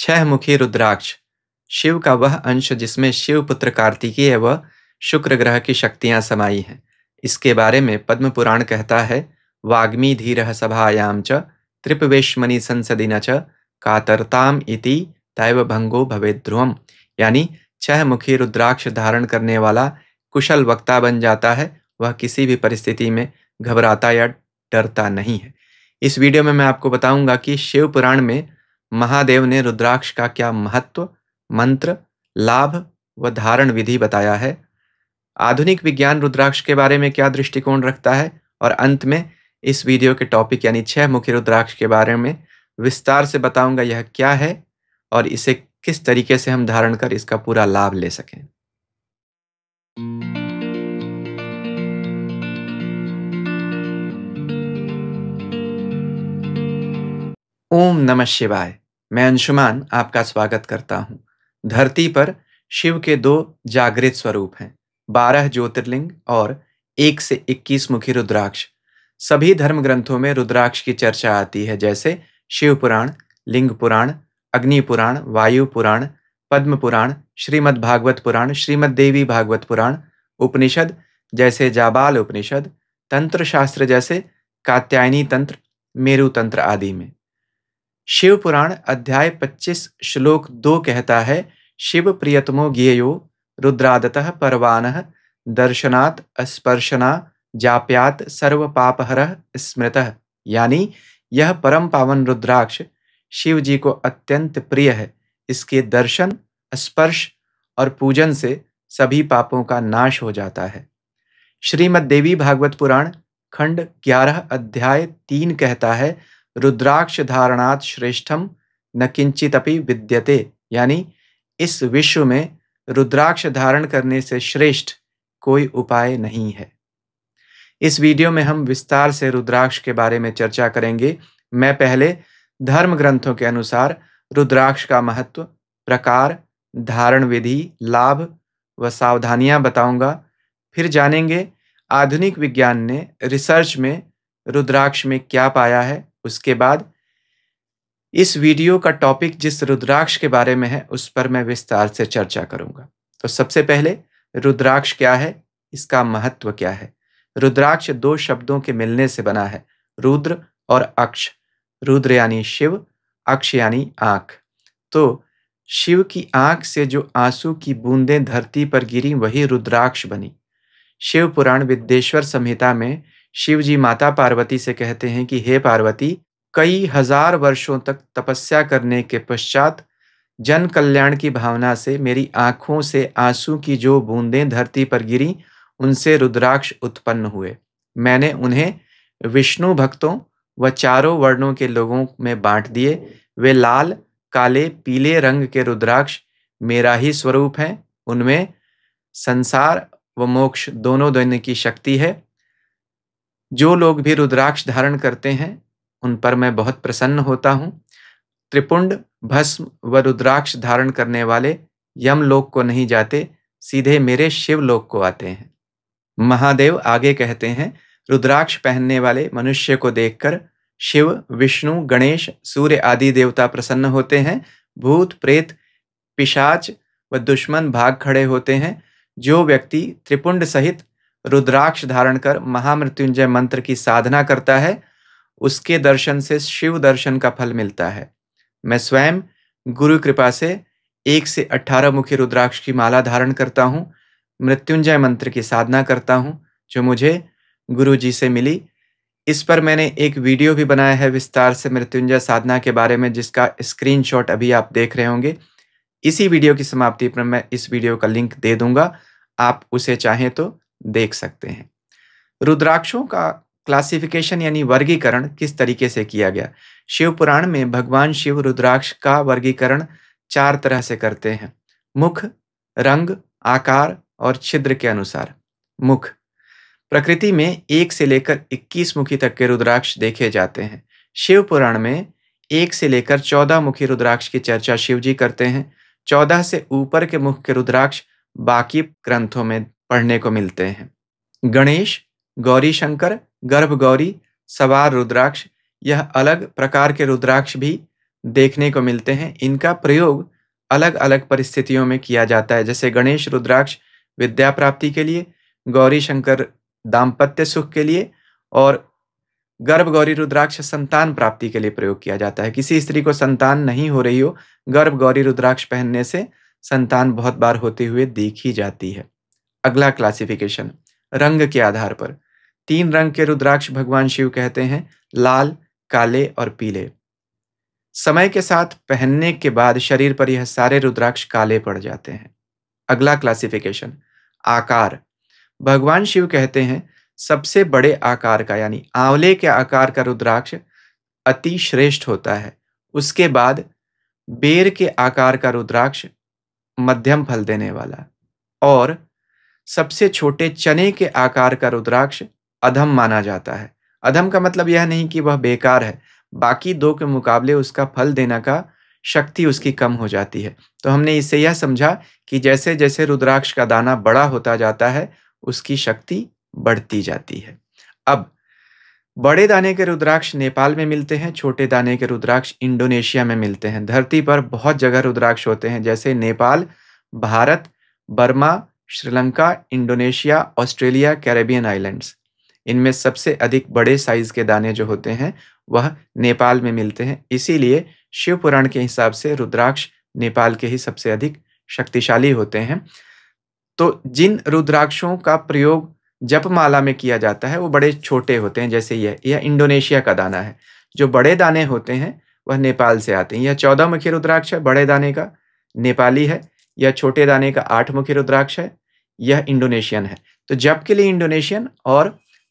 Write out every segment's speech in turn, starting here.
छह मुखी रुद्राक्ष शिव का वह अंश जिसमें शिव पुत्र कार्तिकीय व शुक्र ग्रह की शक्तियां समाई हैं इसके बारे में पद्म पुराण कहता है वाग्मी धीर सभायाम च त्रिपवेशमणि न च कातरताम इति तैव भंगो भवेद्रुवम यानी छह मुखी रुद्राक्ष धारण करने वाला कुशल वक्ता बन जाता है वह किसी भी परिस्थिति में घबराता या डरता नहीं है इस वीडियो में मैं आपको बताऊंगा कि शिव पुराण में महादेव ने रुद्राक्ष का क्या महत्व मंत्र लाभ व धारण विधि बताया है आधुनिक विज्ञान रुद्राक्ष के बारे में क्या दृष्टिकोण रखता है और अंत में इस वीडियो के टॉपिक यानी छह मुख्य रुद्राक्ष के बारे में विस्तार से बताऊंगा यह क्या है और इसे किस तरीके से हम धारण कर इसका पूरा लाभ ले सकें ओम नमः शिवाय मैं अंशुमान आपका स्वागत करता हूँ धरती पर शिव के दो जागृत स्वरूप हैं बारह ज्योतिर्लिंग और एक से इक्कीस मुखी रुद्राक्ष सभी धर्म ग्रंथों में रुद्राक्ष की चर्चा आती है जैसे शिव पुराण लिंग पुराण अग्नि पुराण वायु पुराण पद्म पुराण श्रीमद् भागवत पुराण श्रीमद् देवी भागवत पुराण उपनिषद जैसे जाबाल उपनिषद तंत्र शास्त्र जैसे कात्यायनी तंत्र मेरु तंत्र आदि में शिव पुराण अध्याय 25 श्लोक 2 कहता है शिव प्रियतमो ज्ञेयो रुद्रादतः परवान दर्शनात् स्पर्शना जाप्यात सर्व पापहर स्मृत यानी यह परम पावन रुद्राक्ष शिव जी को अत्यंत प्रिय है इसके दर्शन स्पर्श और पूजन से सभी पापों का नाश हो जाता है श्रीमद देवी भागवत पुराण खंड ग्यारह अध्याय तीन कहता है रुद्राक्ष धारणात् श्रेष्ठम न किंचितपि विद्यते यानी इस विश्व में रुद्राक्ष धारण करने से श्रेष्ठ कोई उपाय नहीं है इस वीडियो में हम विस्तार से रुद्राक्ष के बारे में चर्चा करेंगे मैं पहले धर्म ग्रंथों के अनुसार रुद्राक्ष का महत्व प्रकार धारण विधि लाभ व सावधानियां बताऊंगा फिर जानेंगे आधुनिक विज्ञान ने रिसर्च में रुद्राक्ष में क्या पाया है उसके बाद इस वीडियो का टॉपिक जिस रुद्राक्ष के बारे में है उस पर मैं विस्तार से चर्चा करूंगा तो सबसे पहले रुद्राक्ष क्या है इसका महत्व क्या है रुद्राक्ष दो शब्दों के मिलने से बना है रुद्र और अक्ष रुद्र यानी शिव अक्ष यानी आंख तो शिव की आंख से जो आंसू की बूंदें धरती पर गिरी वही रुद्राक्ष बनी शिव पुराण विद्येश्वर संहिता में शिव जी माता पार्वती से कहते हैं कि हे पार्वती कई हजार वर्षों तक तपस्या करने के पश्चात जन कल्याण की भावना से मेरी आंखों से आंसू की जो बूंदें धरती पर गिरी उनसे रुद्राक्ष उत्पन्न हुए मैंने उन्हें विष्णु भक्तों व चारों वर्णों के लोगों में बांट दिए वे लाल काले पीले रंग के रुद्राक्ष मेरा ही स्वरूप हैं उनमें संसार व मोक्ष दोनों दोनों की शक्ति है जो लोग भी रुद्राक्ष धारण करते हैं उन पर मैं बहुत प्रसन्न होता हूँ त्रिपुंड भस्म व रुद्राक्ष धारण करने वाले यम लोक को नहीं जाते सीधे मेरे शिव लोक को आते हैं महादेव आगे कहते हैं रुद्राक्ष पहनने वाले मनुष्य को देखकर शिव विष्णु गणेश सूर्य आदि देवता प्रसन्न होते हैं भूत प्रेत पिशाच व दुश्मन भाग खड़े होते हैं जो व्यक्ति त्रिपुंड सहित रुद्राक्ष धारण कर महामृत्युंजय मंत्र की साधना करता है उसके दर्शन से शिव दर्शन का फल मिलता है मैं स्वयं गुरु कृपा से एक से अठारह मुखी रुद्राक्ष की माला धारण करता हूँ मृत्युंजय मंत्र की साधना करता हूँ जो मुझे गुरु जी से मिली इस पर मैंने एक वीडियो भी बनाया है विस्तार से मृत्युंजय साधना के बारे में जिसका स्क्रीनशॉट अभी आप देख रहे होंगे इसी वीडियो की समाप्ति पर मैं इस वीडियो का लिंक दे दूंगा आप उसे चाहें तो देख सकते हैं रुद्राक्षों का क्लासिफिकेशन यानी वर्गीकरण किस तरीके से किया गया शिव पुराण में भगवान शिव रुद्राक्ष का वर्गीकरण चार तरह से करते हैं मुख रंग आकार और छिद्र के अनुसार मुख प्रकृति में एक से लेकर 21 मुखी तक के रुद्राक्ष देखे जाते हैं शिव पुराण में एक से लेकर 14 मुखी रुद्राक्ष की चर्चा शिव जी करते हैं 14 से ऊपर के मुख के रुद्राक्ष बाकी ग्रंथों में पढ़ने को मिलते हैं गणेश गौरी शंकर गर्भ गौरी सवार रुद्राक्ष यह अलग प्रकार के रुद्राक्ष भी देखने को मिलते हैं इनका प्रयोग अलग अलग परिस्थितियों में किया जाता है जैसे गणेश रुद्राक्ष विद्या प्राप्ति के लिए गौरी शंकर दाम्पत्य सुख के लिए और गर्भ गौरी रुद्राक्ष संतान प्राप्ति के लिए प्रयोग किया जाता है किसी स्त्री को संतान नहीं हो रही हो गर्भ गौरी रुद्राक्ष पहनने से संतान बहुत बार होते हुए देखी जाती है अगला क्लासिफिकेशन रंग के आधार पर तीन रंग के रुद्राक्ष भगवान शिव कहते हैं लाल काले और पीले समय के साथ पहनने के बाद शरीर पर यह सारे रुद्राक्ष काले पड़ जाते हैं अगला क्लासिफिकेशन आकार भगवान शिव कहते हैं सबसे बड़े आकार का यानी आंवले के आकार का रुद्राक्ष अति श्रेष्ठ होता है उसके बाद बेर के आकार का रुद्राक्ष मध्यम फल देने वाला और सबसे छोटे चने के आकार का रुद्राक्ष अधम माना जाता है अधम का मतलब यह नहीं कि वह बेकार है बाकी दो के मुकाबले उसका फल देना का शक्ति उसकी कम हो जाती है तो हमने इससे यह समझा कि जैसे जैसे रुद्राक्ष का दाना बड़ा होता जाता है उसकी शक्ति बढ़ती जाती है अब बड़े दाने के रुद्राक्ष नेपाल में मिलते हैं छोटे दाने के रुद्राक्ष इंडोनेशिया में मिलते हैं धरती पर बहुत जगह रुद्राक्ष होते हैं जैसे Nepal Bharat Burma Sri Lanka Indonesia Australia Caribbean islands इनमें सबसे अधिक बड़े साइज के दाने जो होते हैं वह नेपाल में मिलते हैं इसीलिए शिव पुराण के हिसाब से रुद्राक्ष नेपाल के ही सबसे अधिक शक्तिशाली होते हैं तो जिन रुद्राक्षों का प्रयोग जपमाला में किया जाता है वो बड़े छोटे होते हैं जैसे यह यह इंडोनेशिया का दाना है जो बड़े दाने होते हैं वह नेपाल से आते हैं यह चौदह मुखी रुद्राक्ष है बड़े दाने का नेपाली है यह छोटे दाने का आठ मुखी रुद्राक्ष है यह इंडोनेशियन है तो जब के लिए इंडोनेशियन और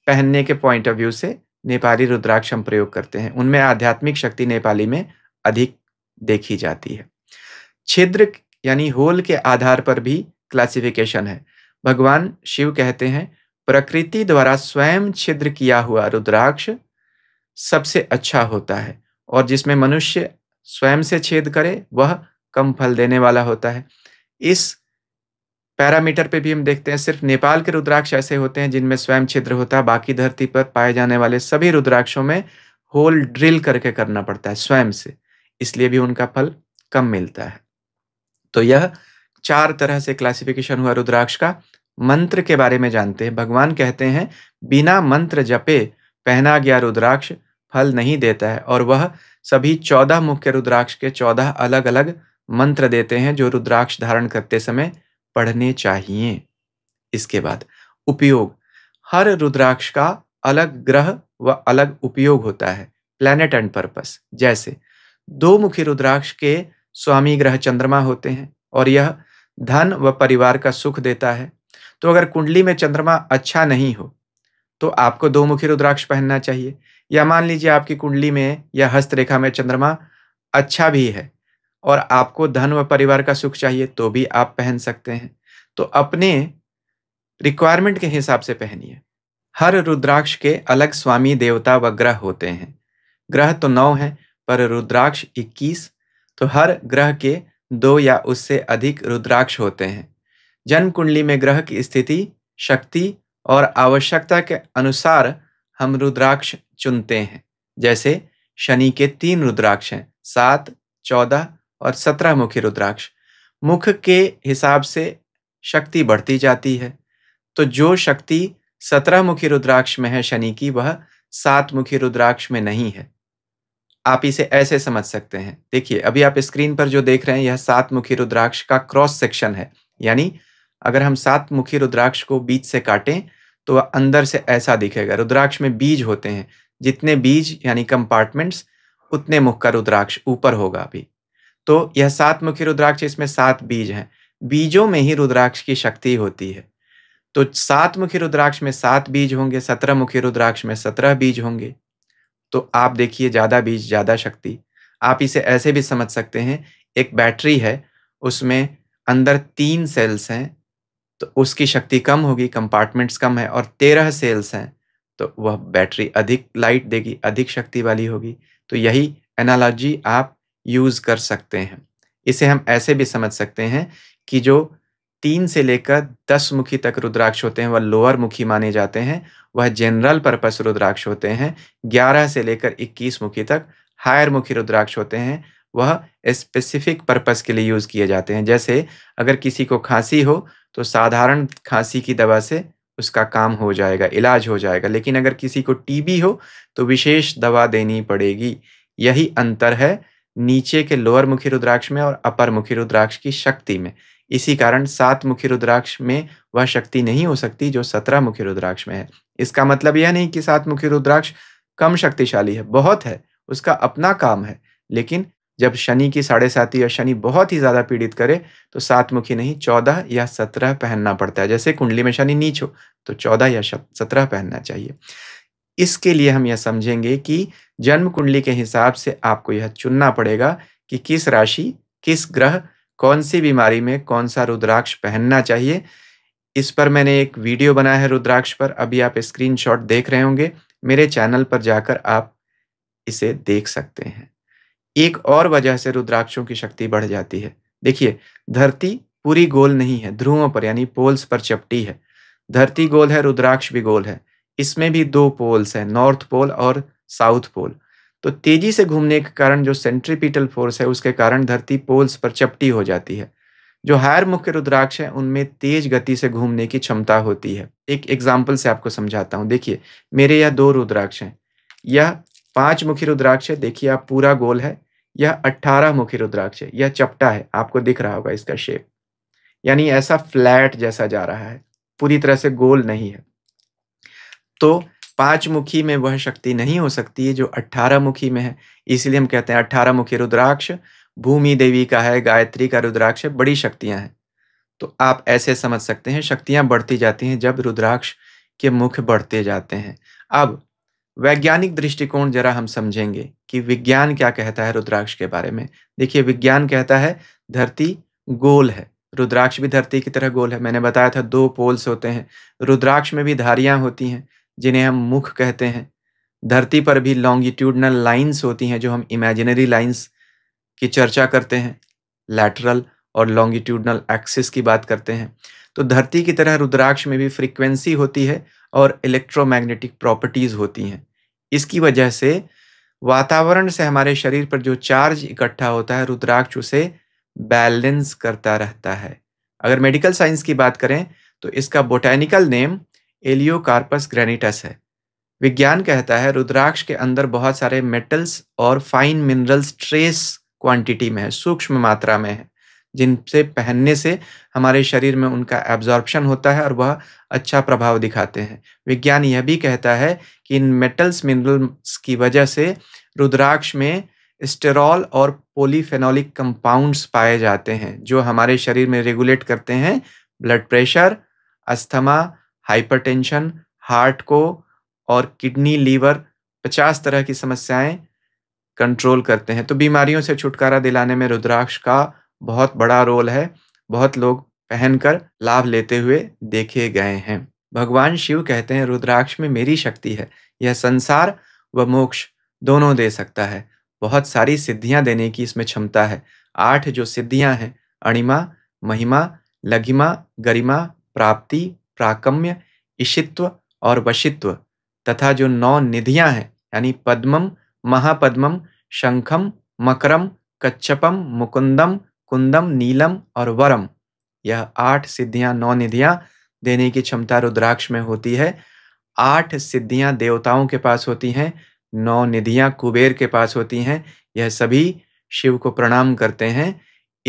पहनने के पॉइंट ऑफ व्यू से नेपाली रुद्राक्ष हम प्रयोग करते हैं उनमें आध्यात्मिक शक्ति नेपाली में अधिक देखी जाती है छिद्र यानी होल के आधार पर भी क्लासिफिकेशन है भगवान शिव कहते हैं प्रकृति द्वारा स्वयं छिद्र किया हुआ रुद्राक्ष सबसे अच्छा होता है और जिसमें मनुष्य स्वयं से छेद करे वह कम फल देने वाला होता है इस पैरामीटर पे भी हम देखते हैं सिर्फ नेपाल के रुद्राक्ष ऐसे होते हैं जिनमें स्वयं छिद्र होता है बाकी धरती पर पाए जाने वाले सभी रुद्राक्षों में होल ड्रिल करके करना पड़ता है स्वयं से इसलिए भी उनका फल कम मिलता है तो यह चार तरह से क्लासिफिकेशन हुआ रुद्राक्ष का मंत्र के बारे में जानते हैं भगवान कहते हैं बिना मंत्र जपे पहना गया रुद्राक्ष फल नहीं देता है और वह सभी चौदह मुख्य रुद्राक्ष के चौदह अलग अलग मंत्र देते हैं जो रुद्राक्ष धारण करते समय पढ़ने चाहिए इसके बाद उपयोग हर रुद्राक्ष का अलग ग्रह व अलग उपयोग होता है प्लैनेट एंड पर्पस जैसे दो मुखी रुद्राक्ष के स्वामी ग्रह चंद्रमा होते हैं और यह धन व परिवार का सुख देता है तो अगर कुंडली में चंद्रमा अच्छा नहीं हो तो आपको दो मुखी रुद्राक्ष पहनना चाहिए या मान लीजिए आपकी कुंडली में या हस्तरेखा में चंद्रमा अच्छा भी है और आपको धन व परिवार का सुख चाहिए तो भी आप पहन सकते हैं तो अपने रिक्वायरमेंट के हिसाब से पहनिए हर रुद्राक्ष के अलग स्वामी देवता व ग्रह होते हैं ग्रह तो नौ हैं पर रुद्राक्ष इक्कीस तो हर ग्रह के दो या उससे अधिक रुद्राक्ष होते हैं जन्म कुंडली में ग्रह की स्थिति शक्ति और आवश्यकता के अनुसार हम रुद्राक्ष चुनते हैं जैसे शनि के तीन रुद्राक्ष हैं सात चौदह और सत्रह मुखी रुद्राक्ष मुख के हिसाब से शक्ति बढ़ती जाती है तो जो शक्ति सत्रह मुखी रुद्राक्ष में है शनि की वह सात मुखी रुद्राक्ष में नहीं है आप इसे ऐसे समझ सकते हैं देखिए अभी आप स्क्रीन पर जो देख रहे हैं यह सात मुखी रुद्राक्ष का क्रॉस सेक्शन है यानी अगर हम सात मुखी रुद्राक्ष को बीज से काटें तो वह अंदर से ऐसा दिखेगा रुद्राक्ष में बीज होते हैं जितने बीज यानी कंपार्टमेंट्स उतने मुख का रुद्राक्ष ऊपर होगा अभी तो यह सात मुखी रुद्राक्ष इसमें सात बीज हैं बीजों में ही रुद्राक्ष की शक्ति होती है तो सात मुखी रुद्राक्ष में सात बीज होंगे सत्रह मुखी रुद्राक्ष में सत्रह बीज होंगे तो आप देखिए ज़्यादा बीज ज़्यादा शक्ति आप इसे ऐसे भी समझ सकते हैं एक बैटरी है उसमें अंदर तीन सेल्स हैं तो उसकी शक्ति कम होगी कंपार्टमेंट्स कम है और तेरह सेल्स हैं तो वह बैटरी अधिक लाइट देगी अधिक शक्ति वाली होगी तो यही एनालॉजी आप यूज़ कर सकते हैं इसे हम ऐसे भी समझ सकते हैं कि जो तीन से लेकर दस मुखी तक रुद्राक्ष होते हैं वह लोअर मुखी माने जाते हैं वह जनरल पर्पस रुद्राक्ष होते हैं ग्यारह से लेकर इक्कीस मुखी तक हायर मुखी रुद्राक्ष होते हैं वह स्पेसिफिक पर्पस के लिए यूज़ किए जाते हैं जैसे अगर किसी को खांसी हो तो साधारण खांसी की दवा से उसका काम हो जाएगा इलाज हो जाएगा लेकिन अगर किसी को टीबी हो तो विशेष दवा देनी पड़ेगी यही अंतर है नीचे के लोअर मुखी रुद्राक्ष में और अपर मुखी रुद्राक्ष की शक्ति में इसी कारण सात मुखी रुद्राक्ष में वह शक्ति नहीं हो सकती जो सत्रह मुखी रुद्राक्ष में है इसका मतलब यह नहीं कि सात मुखी रुद्राक्ष कम शक्तिशाली है बहुत है उसका अपना काम है लेकिन जब शनि की साढ़े साथी या शनि बहुत ही ज़्यादा पीड़ित करे तो सात मुखी नहीं चौदह या सत्रह पहनना पड़ता है जैसे कुंडली में शनि नीच हो तो चौदह या सत्रह पहनना चाहिए इसके लिए हम यह समझेंगे कि जन्म कुंडली के हिसाब से आपको यह चुनना पड़ेगा कि किस राशि किस ग्रह कौन सी बीमारी में कौन सा रुद्राक्ष पहनना चाहिए इस पर मैंने एक वीडियो बनाया है रुद्राक्ष पर अभी आप स्क्रीनशॉट देख रहे होंगे मेरे चैनल पर जाकर आप इसे देख सकते हैं एक और वजह से रुद्राक्षों की शक्ति बढ़ जाती है देखिए धरती पूरी गोल नहीं है ध्रुवों पर यानी पोल्स पर चपटी है धरती गोल है रुद्राक्ष भी गोल है इसमें भी दो पोल्स हैं नॉर्थ पोल और साउथ पोल तो तेजी से घूमने के कारण जो सेंट्रीपिटल फोर्स है उसके कारण धरती पोल्स पर चपटी हो जाती है जो हायर मुख्य रुद्राक्ष है उनमें तेज गति से घूमने की क्षमता होती है एक एग्जाम्पल से आपको समझाता हूँ देखिए मेरे यह दो रुद्राक्ष हैं यह पांच मुखी रुद्राक्ष है देखिए आप पूरा गोल है यह अट्ठारह मुखी रुद्राक्ष है यह चपटा है आपको दिख रहा होगा इसका शेप यानी ऐसा फ्लैट जैसा जा रहा है पूरी तरह से गोल नहीं है तो पांच मुखी में वह शक्ति नहीं हो सकती है जो अट्ठारह मुखी में है इसलिए हम कहते हैं अट्ठारह मुखी रुद्राक्ष भूमि देवी का है गायत्री का रुद्राक्ष बड़ी शक्तियां हैं तो आप ऐसे समझ सकते हैं शक्तियां बढ़ती जाती हैं जब रुद्राक्ष के मुख बढ़ते जाते हैं अब वैज्ञानिक दृष्टिकोण जरा हम समझेंगे कि विज्ञान क्या कहता है रुद्राक्ष के बारे में देखिए विज्ञान कहता है धरती गोल है रुद्राक्ष भी धरती की तरह गोल है मैंने बताया था दो पोल्स होते हैं रुद्राक्ष में भी धारियां होती हैं जिन्हें हम मुख कहते हैं धरती पर भी लॉन्गिट्यूडनल लाइंस होती हैं जो हम इमेजिनरी लाइंस की चर्चा करते हैं लैटरल और लॉन्गिट्यूडनल एक्सिस की बात करते हैं तो धरती की तरह रुद्राक्ष में भी फ्रीक्वेंसी होती है और इलेक्ट्रोमैग्नेटिक प्रॉपर्टीज़ होती हैं इसकी वजह से वातावरण से हमारे शरीर पर जो चार्ज इकट्ठा होता है रुद्राक्ष उसे बैलेंस करता रहता है अगर मेडिकल साइंस की बात करें तो इसका बोटैनिकल नेम एलियोकार्पस ग्रेनिटस है विज्ञान कहता है रुद्राक्ष के अंदर बहुत सारे मेटल्स और फाइन मिनरल्स ट्रेस क्वांटिटी में है सूक्ष्म मात्रा में है जिनसे पहनने से हमारे शरीर में उनका एब्जॉर्प्शन होता है और वह अच्छा प्रभाव दिखाते हैं विज्ञान यह भी कहता है कि इन मेटल्स मिनरल्स की वजह से रुद्राक्ष में स्टेरॉल और पोलीफेनोलिक कंपाउंड्स पाए जाते हैं जो हमारे शरीर में रेगुलेट करते हैं blood pressure asthma hypertension heart को और किडनी लीवर पचास तरह की समस्याएं कंट्रोल करते हैं तो बीमारियों से छुटकारा दिलाने में रुद्राक्ष का बहुत बड़ा रोल है बहुत लोग पहनकर लाभ लेते हुए देखे गए हैं भगवान शिव कहते हैं रुद्राक्ष में मेरी शक्ति है यह संसार व मोक्ष दोनों दे सकता है बहुत सारी सिद्धियां देने की इसमें क्षमता है आठ जो सिद्धियां हैं अणिमा महिमा लघिमा गरिमा प्राप्ति प्राकम्य ईशित्व और वशित्व तथा जो नौ निधियां हैं यानी पद्मम महापद्मम शंखम मकरम कच्छपम मुकुंदम कुंदम नीलम और वरम यह आठ सिद्धियां नौ निधियां देने की क्षमता रुद्राक्ष में होती है आठ सिद्धियां देवताओं के पास होती हैं नौ निधियां कुबेर के पास होती हैं यह सभी शिव को प्रणाम करते हैं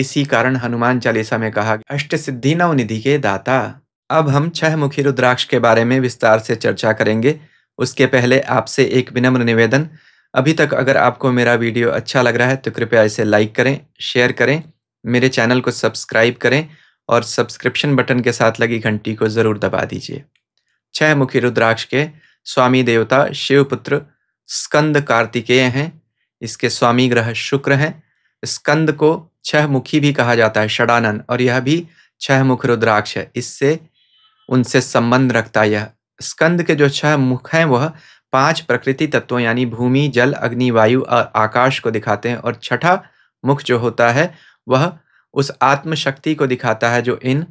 इसी कारण हनुमान चालीसा में कहा अष्ट सिद्धि नवनिधि के दाता अब हम छह मुखी रुद्राक्ष के बारे में विस्तार से चर्चा करेंगे उसके पहले आपसे एक विनम्र निवेदन अभी तक अगर आपको मेरा वीडियो अच्छा लग रहा है तो कृपया इसे लाइक करें शेयर करें मेरे चैनल को सब्सक्राइब करें और सब्सक्रिप्शन बटन के साथ लगी घंटी को ज़रूर दबा दीजिए छह मुखी रुद्राक्ष के स्वामी देवता शिवपुत्र स्कंद कार्तिकेय हैं इसके स्वामी ग्रह शुक्र हैं स्कंद को छह मुखी भी कहा जाता है षडानन और यह भी छह मुख रुद्राक्ष है इससे उनसे संबंध रखता यह स्कंद के जो छह मुख हैं वह पांच प्रकृति तत्वों यानी भूमि जल अग्नि वायु और आकाश को दिखाते हैं और छठा मुख जो होता है वह उस आत्मशक्ति को दिखाता है जो इन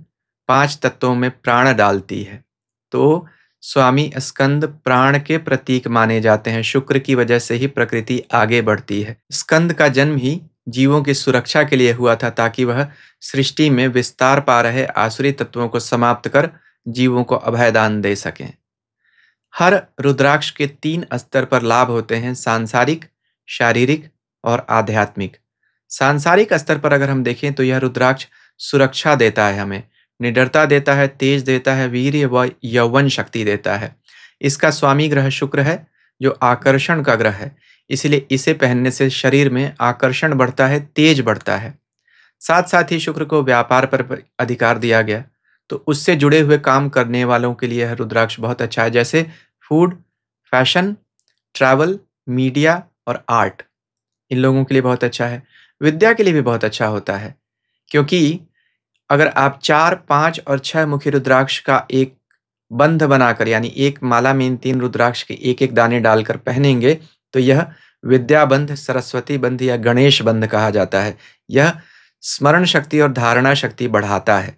पांच तत्वों में प्राण डालती है तो स्वामी स्कंद प्राण के प्रतीक माने जाते हैं शुक्र की वजह से ही प्रकृति आगे बढ़ती है स्कंद का जन्म ही जीवों की सुरक्षा के लिए हुआ था ताकि वह सृष्टि में विस्तार पा रहे आसुरी तत्वों को समाप्त कर जीवों को अभयदान दे सकें हर रुद्राक्ष के तीन स्तर पर लाभ होते हैं सांसारिक शारीरिक और आध्यात्मिक सांसारिक स्तर पर अगर हम देखें तो यह रुद्राक्ष सुरक्षा देता है हमें निडरता देता है तेज देता है वीर्य व यौवन शक्ति देता है इसका स्वामी ग्रह शुक्र है जो आकर्षण का ग्रह है इसलिए इसे पहनने से शरीर में आकर्षण बढ़ता है तेज बढ़ता है साथ साथ ही शुक्र को व्यापार पर अधिकार दिया गया तो उससे जुड़े हुए काम करने वालों के लिए रुद्राक्ष बहुत अच्छा है जैसे फूड फैशन ट्रैवल मीडिया और आर्ट इन लोगों के लिए बहुत अच्छा है विद्या के लिए भी बहुत अच्छा होता है क्योंकि अगर आप चार पाँच और छः मुखी रुद्राक्ष का एक बंध बनाकर यानी एक माला में इन तीन रुद्राक्ष के एक एक दाने डालकर पहनेंगे तो यह विद्या बंध सरस्वती बंध या गणेश बंध कहा जाता है यह स्मरण शक्ति और धारणा शक्ति बढ़ाता है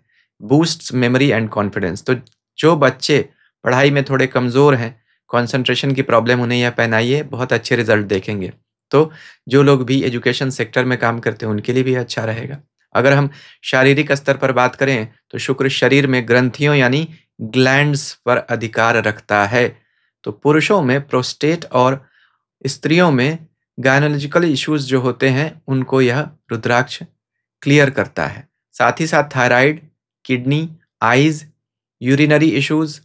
बूस्ट मेमोरी एंड कॉन्फिडेंस तो जो बच्चे पढ़ाई में थोड़े कमज़ोर हैं कंसंट्रेशन की प्रॉब्लम उन्हें यह पहनाइए बहुत अच्छे रिजल्ट देखेंगे तो जो लोग भी एजुकेशन सेक्टर में काम करते हैं उनके लिए भी अच्छा रहेगा अगर हम शारीरिक स्तर पर बात करें तो शुक्र शरीर में ग्रंथियों यानी ग्लैंड्स पर अधिकार रखता है तो पुरुषों में प्रोस्टेट और स्त्रियों में गायनोलॉजिकल इश्यूज जो होते हैं उनको यह रुद्राक्ष क्लियर करता है साथ ही साथ thyroid kidney eyes urinary issues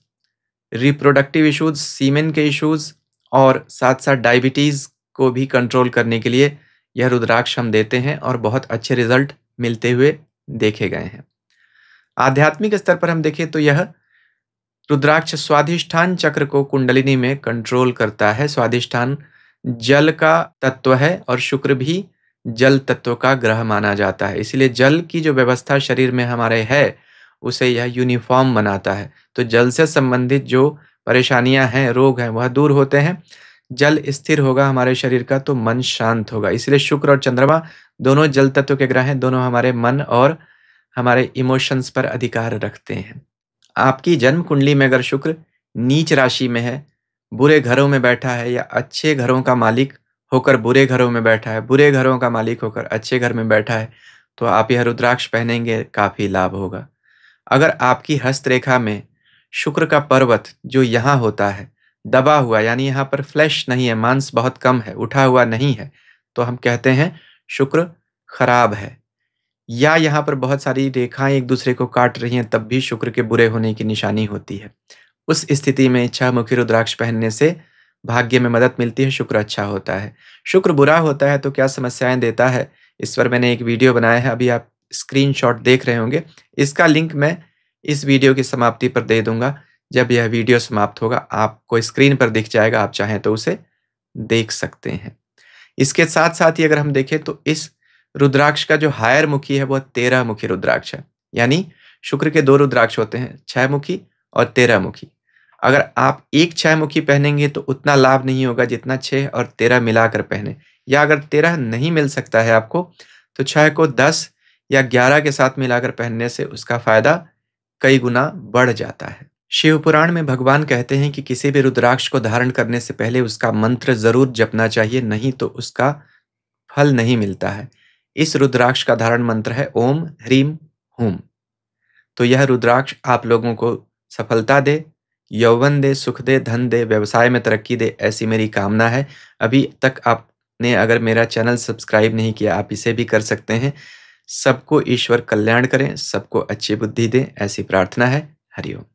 reproductive issues semen के इश्यूज और साथ साथ डायबिटीज़ को भी कंट्रोल करने के लिए यह रुद्राक्ष हम देते हैं और बहुत अच्छे रिजल्ट मिलते हुए देखे गए हैं आध्यात्मिक स्तर पर हम देखें तो यह रुद्राक्ष स्वाधिष्ठान चक्र को कुंडलिनी में कंट्रोल करता है स्वाधिष्ठान जल का तत्व है और शुक्र भी जल तत्व का ग्रह माना जाता है इसलिए जल की जो व्यवस्था शरीर में हमारे है उसे यह यूनिफॉर्म बनाता है तो जल से संबंधित जो परेशानियां हैं रोग हैं वह दूर होते हैं जल स्थिर होगा हमारे शरीर का तो मन शांत होगा इसलिए शुक्र और चंद्रमा दोनों जल तत्व के ग्रह हैं दोनों हमारे मन और हमारे इमोशंस पर अधिकार रखते हैं आपकी जन्म कुंडली में अगर शुक्र नीच राशि में है बुरे घरों में बैठा है या अच्छे घरों का मालिक होकर बुरे घरों में बैठा है बुरे घरों का मालिक होकर अच्छे घर में बैठा है तो आप यह रुद्राक्ष पहनेंगे काफ़ी लाभ होगा अगर आपकी हस्तरेखा में शुक्र का पर्वत जो यहाँ होता है दबा हुआ यानी यहाँ पर फ्लैश नहीं है मांस बहुत कम है उठा हुआ नहीं है तो हम कहते हैं शुक्र खराब है या यहाँ पर बहुत सारी रेखाएं एक दूसरे को काट रही हैं तब भी शुक्र के बुरे होने की निशानी होती है उस स्थिति में इच्छा मुखी रुद्राक्ष पहनने से भाग्य में मदद मिलती है शुक्र अच्छा होता है शुक्र बुरा होता है तो क्या समस्याएं देता है इस पर मैंने एक वीडियो बनाया है अभी आप स्क्रीन देख रहे होंगे इसका लिंक मैं इस वीडियो की समाप्ति पर दे दूंगा जब यह वीडियो समाप्त होगा आपको स्क्रीन पर दिख जाएगा आप चाहें तो उसे देख सकते हैं इसके साथ साथ ही अगर हम देखें तो इस रुद्राक्ष का जो हायर मुखी है वह तेरह मुखी रुद्राक्ष है यानी शुक्र के दो रुद्राक्ष होते हैं छह मुखी और तेरह मुखी अगर आप एक छः मुखी पहनेंगे तो उतना लाभ नहीं होगा जितना छः और तेरह मिलाकर पहने या अगर तेरह नहीं मिल सकता है आपको तो छः को दस या ग्यारह के साथ मिलाकर पहनने से उसका फायदा कई गुना बढ़ जाता है शिव पुराण में भगवान कहते हैं कि किसी भी रुद्राक्ष को धारण करने से पहले उसका मंत्र जरूर जपना चाहिए नहीं तो उसका फल नहीं मिलता है इस रुद्राक्ष का धारण मंत्र है ओम ह्रीम हूम तो यह रुद्राक्ष आप लोगों को सफलता दे यौवन दे सुख दे धन दे व्यवसाय में तरक्की दे ऐसी मेरी कामना है अभी तक आपने अगर मेरा चैनल सब्सक्राइब नहीं किया आप इसे भी कर सकते हैं सबको ईश्वर कल्याण करें सबको अच्छी बुद्धि दें ऐसी प्रार्थना है हरिओम